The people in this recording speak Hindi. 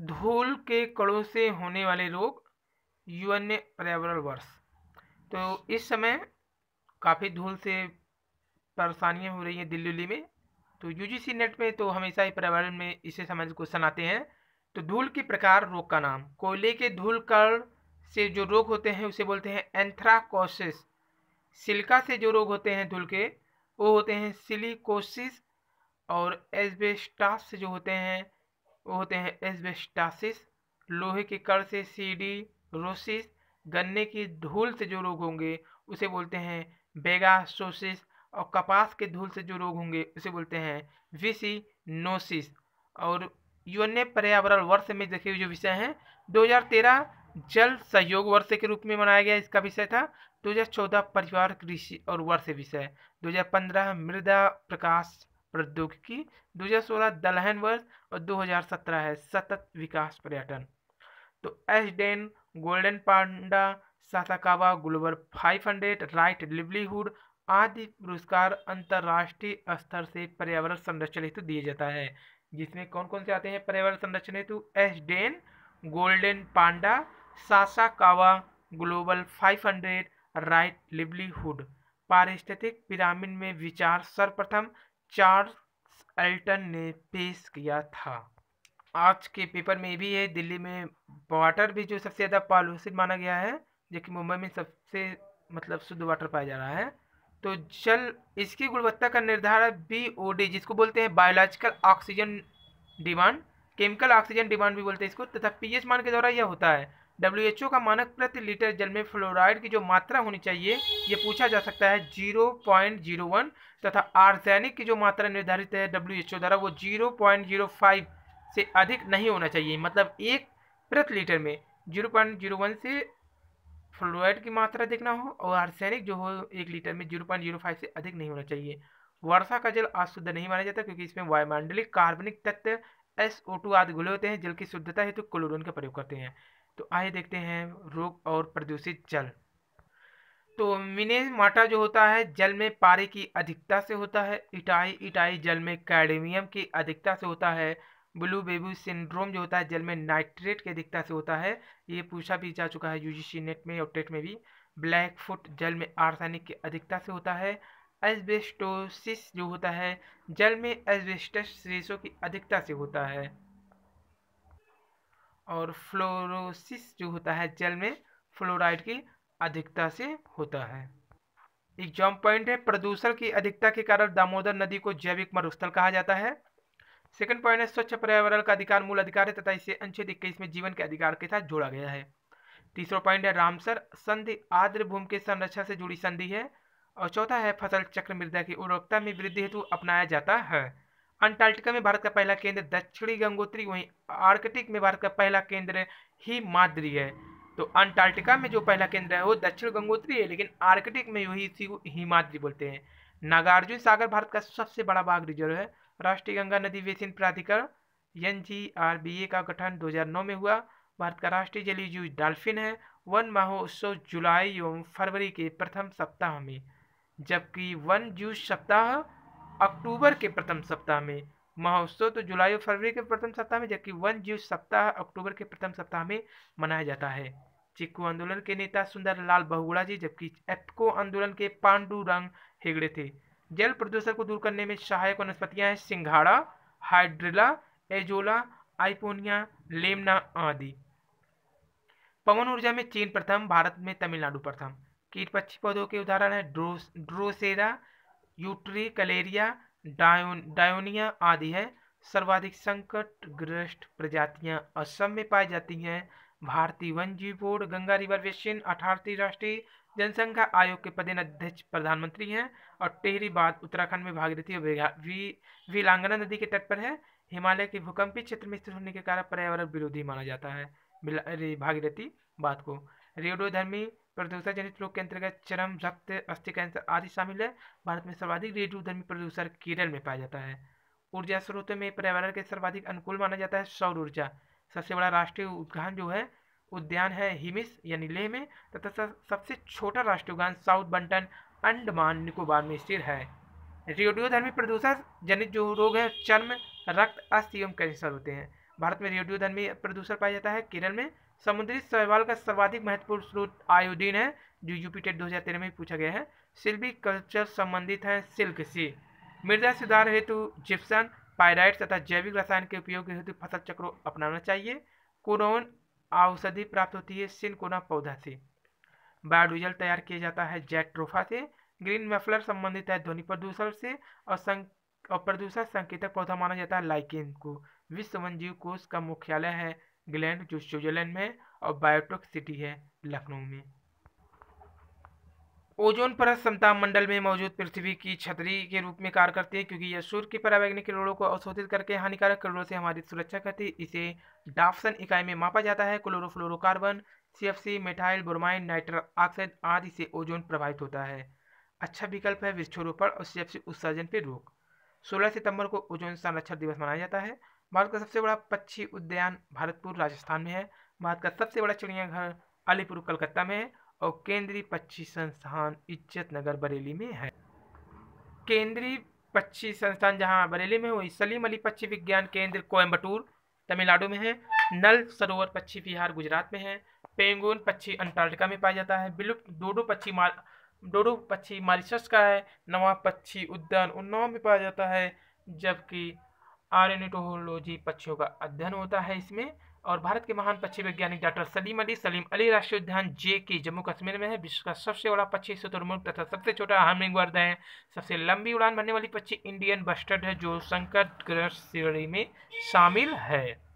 धूल के कड़ों से होने वाले रोग यूएन पर्यावरण वर्ष तो इस समय काफ़ी धूल से परेशानियाँ हो रही हैं दिल्ली उल्ली में तो यूजीसी नेट में तो हमेशा ही पर्यावरण में इसे संबंधित क्वेश्चन आते हैं तो धूल के प्रकार रोग का नाम कोयले के धूल कण से जो रोग होते हैं उसे बोलते हैं एंथ्राकोसिस सिल्का से जो रोग होते हैं धूल के वो होते हैं सिलिकोसिस और एजबेस्टास से जो होते हैं वो होते हैं एस्बेस्टासिस लोहे के कड़ से सीडी रोसिस गन्ने की धूल से जो रोग होंगे उसे बोलते हैं बेगासोसिस और कपास के धूल से जो रोग होंगे उसे बोलते हैं विसिनोसिस और यूएनए पर्यावरण वर्ष में देखे हुए जो विषय हैं 2013 जल सहयोग वर्ष के रूप में मनाया गया इसका विषय था 2014 परिवार कृषि और वर्ष विषय 2015 मृदा प्रकाश प्रौद्योगिकी दो हजार सोलह दलहन वर्ष और दो हजार सत्रह है सतत विकास पर्यटन तो एस डेन golden panda Sasakawa global hundred right livelihood आदि पुरस्कार अंतर्राष्ट्रीय स्तर से पर्यावरण संरक्षण हेतु दिया जाता है जिसमें कौन कौन से आते हैं पर्यावरण संरक्षण हेतु एस डेन golden panda Sasakawa global 500 right livelihood पारिस्थितिक पिरामिड में विचार सर्वप्रथम चार्ल्स एल्टन ने पेश किया था आज के पेपर में भी है दिल्ली में वाटर भी जो सबसे ज़्यादा पॉल्यूशन माना गया है जो कि मुंबई में सबसे मतलब शुद्ध वाटर पाया जा रहा है तो जल इसकी गुणवत्ता का निर्धारण बी जिसको बोलते हैं biological oxygen demand chemical oxygen demand भी बोलते हैं इसको तथा पीएच मान के द्वारा यह होता है डब्ल्यू एच ओ का मानक प्रति लीटर जल में फ्लोराइड की जो मात्रा होनी चाहिए ये पूछा जा सकता है जीरो जीरो पॉइंट वन तथा आर्सैनिक की जो मात्रा निर्धारित है डब्ल्यू एच ओ द्वारा वो जीरो जीरो पॉइंट फाइव से अधिक नहीं होना चाहिए मतलब एक प्रति लीटर में जीरो जीरो पॉइंट वन से फ्लोराइड की मात्रा देखना हो और आर्सैनिक जो हो एक लीटर में जीरो जीरो पॉइंट फाइव से अधिक नहीं होना चाहिए वर्षा का जल अशुद्ध नहीं माना जाता क्योंकि इसमें वायुमंडलिक कार्बनिक तत्व एस ओ टू आदि घुले होते हैं जल की शुद्धता हेतु क्लोरिन क्लोरीन का प्रयोग करते हैं तो आइए देखते हैं रोग और प्रदूषित जल तो मिनेमाटा जो होता है जल में पारे की अधिकता से होता है इटाई इटाई जल में कैडमियम की अधिकता से होता है ब्लू बेबू सिंड्रोम जो होता है जल में नाइट्रेट की अधिकता से होता है ये पूछा भी जा चुका है यूजीसी नेट में और टेट में भी ब्लैक फुट जल में आर्सेनिक की अधिकता से होता है एसबेस्टोसिस जो होता है जल में एस्बेस्टस रेशों की अधिकता से होता है और फ्लोरोसिस जो होता है जल में फ्लोराइड की अधिकता से होता है एग्जाम पॉइंट है प्रदूषण की अधिकता के कारण दामोदर नदी को जैविक मरुस्थल कहा जाता है सेकंड पॉइंट है स्वच्छ पर्यावरण का अधिकार मूल अधिकार है तथा इसे अनुच्छेद इक्कीस में जीवन के अधिकार के साथ जोड़ा गया है तीसरा पॉइंट है रामसर संधि आर्द्र भूमि के संरक्षण से जुड़ी संधि है और चौथा है फसल चक्र मृदा की उर्वरकता में वृद्धि हेतु अपनाया जाता है अंटार्कटिका में भारत का पहला केंद्र दक्षिणी गंगोत्री वहीं आर्कटिक में भारत का पहला केंद्र ही माद्री है तो अंटार्कटिका में जो पहला केंद्र है वो दक्षिण गंगोत्री है लेकिन आर्कटिक में वही इसी को हिमाद्री बोलते हैं नागार्जुन सागर भारत का सबसे बड़ा बाघ रिजर्व है राष्ट्रीय गंगा नदी वेसिन प्राधिकरण एन का गठन दो में हुआ भारत का राष्ट्रीय जलीय जीव डाल्फिन है वन महोत्सव जुलाई एवं फरवरी के प्रथम सप्ताह में जबकि वन जूस सप्ताह अक्टूबर के प्रथम सप्ताह में महोत्सव तो जुलाई और फरवरी के प्रथम सप्ताह में जबकि वन जीव सप्ताह अक्टूबर के प्रथम सप्ताह में मनाया जाता है चिक्कू आंदोलन के नेता सुंदर लाल बहुगुड़ा जी जबकि एप्को आंदोलन के रंग हेगड़े थे जल प्रदूषण को दूर करने में सहायक वनस्पतियां हैं सिंघाड़ा हाइड्रिला एजोला आइपोनिया लेमना आदि पवन ऊर्जा में चीन प्रथम भारत में तमिलनाडु प्रथम कीट पक्षी पौधों के उदाहरण है ड्रोस ड्रोसेरा यूट्री कलेरिया डायोन डायोनिया आदि है सर्वाधिक संकट ग्रस्त प्रजातियां असम में पाई जाती हैं भारतीय वन जीव बोर्ड गंगा रिवर बेसिन अठारहवीं राष्ट्रीय जनसंख्या आयोग के पदेन अध्यक्ष प्रधानमंत्री हैं और टेहरी बाद उत्तराखंड में भागीरथी और वीलांगना नदी के तट पर है हिमालय के भूकंपीय क्षेत्र में स्थित होने के कारण पर्यावरण विरोधी माना जाता है भागीरथी बात को रेडियोधर्मी प्रदूषण जनित रोग के अंतर्गत चरम रक्त अस्थि कैंसर आदि शामिल है भारत में सर्वाधिक रेडियो धर्मी प्रदूषण केरल में पाया जाता है ऊर्जा स्रोतों में पर्यावरण के सर्वाधिक अनुकूल माना जाता है सौर ऊर्जा सबसे बड़ा राष्ट्रीय उद्यान जो है उद्यान है हिमिस यानी लेह में तथा सबसे छोटा राष्ट्रीय उद्यान साउथ बंटन अंडमान निकोबार में स्थित है रेडियो धर्मी प्रदूषण जनित जो रोग है चर्म रक्त अस्थि एवं कैंसर होते हैं भारत में रेडियो धर्मी प्रदूषण पाया जाता है केरल में समुद्री शैवाल का सर्वाधिक महत्वपूर्ण स्रोत आयोडीन है जो यूपीटेट हजार में पूछा गया है सिल्वी कल्चर संबंधित है सिल्क सी मृदा सुधार हेतु जिप्सन पायराइट तथा जैविक रसायन के उपयोग हेतु फसल चक्र अपनाना चाहिए कोरोन औषधि प्राप्त होती है सिनकोना पौधा से बायोडीजल तैयार किया जाता है जैट्रोफा से ग्रीन मेफलर संबंधित है ध्वनि प्रदूषण से और और प्रदूषण संकेतक पौधा माना जाता है लाइकेन को विश्व वन जीव कोष का मुख्यालय है ग्लैंड जो स्विट्जरलैंड में और बायोटेक सिटी है लखनऊ में ओजोन परत समता मंडल में मौजूद पृथ्वी की छतरी के रूप में कार्य करती है क्योंकि यह सूर्य के परावैज्ञानिक किरणों को अवशोधित करके हानिकारक किरणों से हमारी सुरक्षा करती है इसे डाफसन इकाई में मापा जाता है क्लोरोफ्लोरोकार्बन सी मिठाइल ब्रोमाइन नाइट्रल ऑक्साइड आदि से ओजोन प्रभावित होता है अच्छा विकल्प है वृक्षोरोपण और सी उत्सर्जन पर रोक सोलह सितंबर को ओजोन संरक्षण दिवस मनाया जाता है भारत का सबसे बड़ा पक्षी उद्यान भारतपुर राजस्थान में है भारत का सबसे बड़ा चिड़ियाघर अलीपुर कलकत्ता में है और केंद्रीय पक्षी संस्थान इज्जत नगर बरेली में है केंद्रीय पक्षी संस्थान जहां बरेली में हुई सलीम अली पक्षी विज्ञान केंद्र कोयम्बटूर तमिलनाडु में है नल सरोवर पक्षी बिहार गुजरात में है पेंगोन पक्षी अंटार्कटिका में पाया जाता है विलुप्त डोडो पक्षी मार डोडो पक्षी मॉरिशस का है नवा पक्षी उद्यान उन्नाव में पाया जाता है जबकि आर्यनेटोहोलॉजी पक्षियों का अध्ययन होता है इसमें और भारत के महान पक्षी वैज्ञानिक डॉक्टर सलीम अली सलीम अली राष्ट्रीय उद्यान जे के जम्मू कश्मीर में है विश्व का सबसे बड़ा पक्षी शुतुरमुर्ग तथा सबसे छोटा हार्मिंग वर्द है सबसे लंबी उड़ान भरने वाली पक्षी इंडियन बस्टर्ड है जो संकट ग्रह श्रेणी में शामिल है